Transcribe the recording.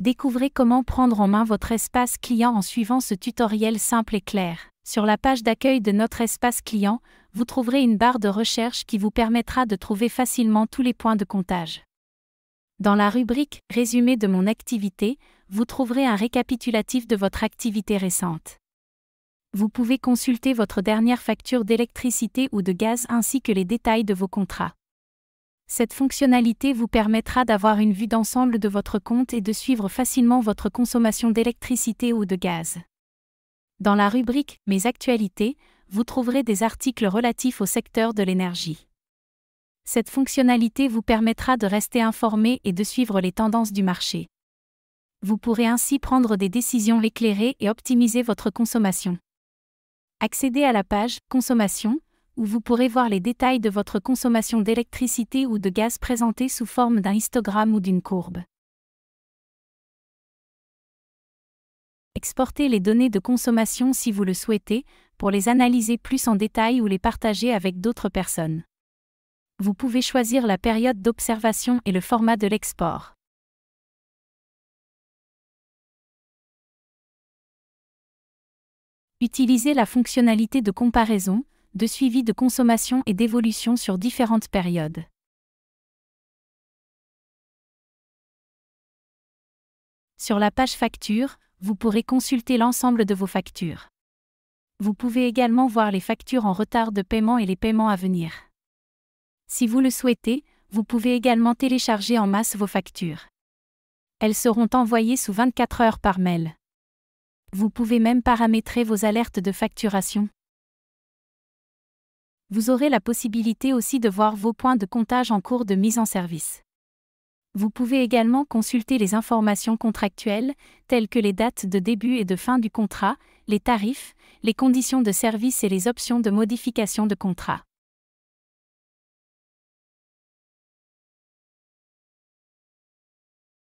Découvrez comment prendre en main votre espace client en suivant ce tutoriel simple et clair. Sur la page d'accueil de notre espace client, vous trouverez une barre de recherche qui vous permettra de trouver facilement tous les points de comptage. Dans la rubrique Résumé de mon activité, vous trouverez un récapitulatif de votre activité récente. Vous pouvez consulter votre dernière facture d'électricité ou de gaz ainsi que les détails de vos contrats. Cette fonctionnalité vous permettra d'avoir une vue d'ensemble de votre compte et de suivre facilement votre consommation d'électricité ou de gaz. Dans la rubrique Mes actualités, vous trouverez des articles relatifs au secteur de l'énergie. Cette fonctionnalité vous permettra de rester informé et de suivre les tendances du marché. Vous pourrez ainsi prendre des décisions éclairées et optimiser votre consommation. Accédez à la page Consommation où vous pourrez voir les détails de votre consommation d'électricité ou de gaz présentés sous forme d'un histogramme ou d'une courbe. Exportez les données de consommation si vous le souhaitez, pour les analyser plus en détail ou les partager avec d'autres personnes. Vous pouvez choisir la période d'observation et le format de l'export. Utilisez la fonctionnalité de comparaison, de suivi de consommation et d'évolution sur différentes périodes. Sur la page facture, vous pourrez consulter l'ensemble de vos factures. Vous pouvez également voir les factures en retard de paiement et les paiements à venir. Si vous le souhaitez, vous pouvez également télécharger en masse vos factures. Elles seront envoyées sous 24 heures par mail. Vous pouvez même paramétrer vos alertes de facturation vous aurez la possibilité aussi de voir vos points de comptage en cours de mise en service. Vous pouvez également consulter les informations contractuelles, telles que les dates de début et de fin du contrat, les tarifs, les conditions de service et les options de modification de contrat.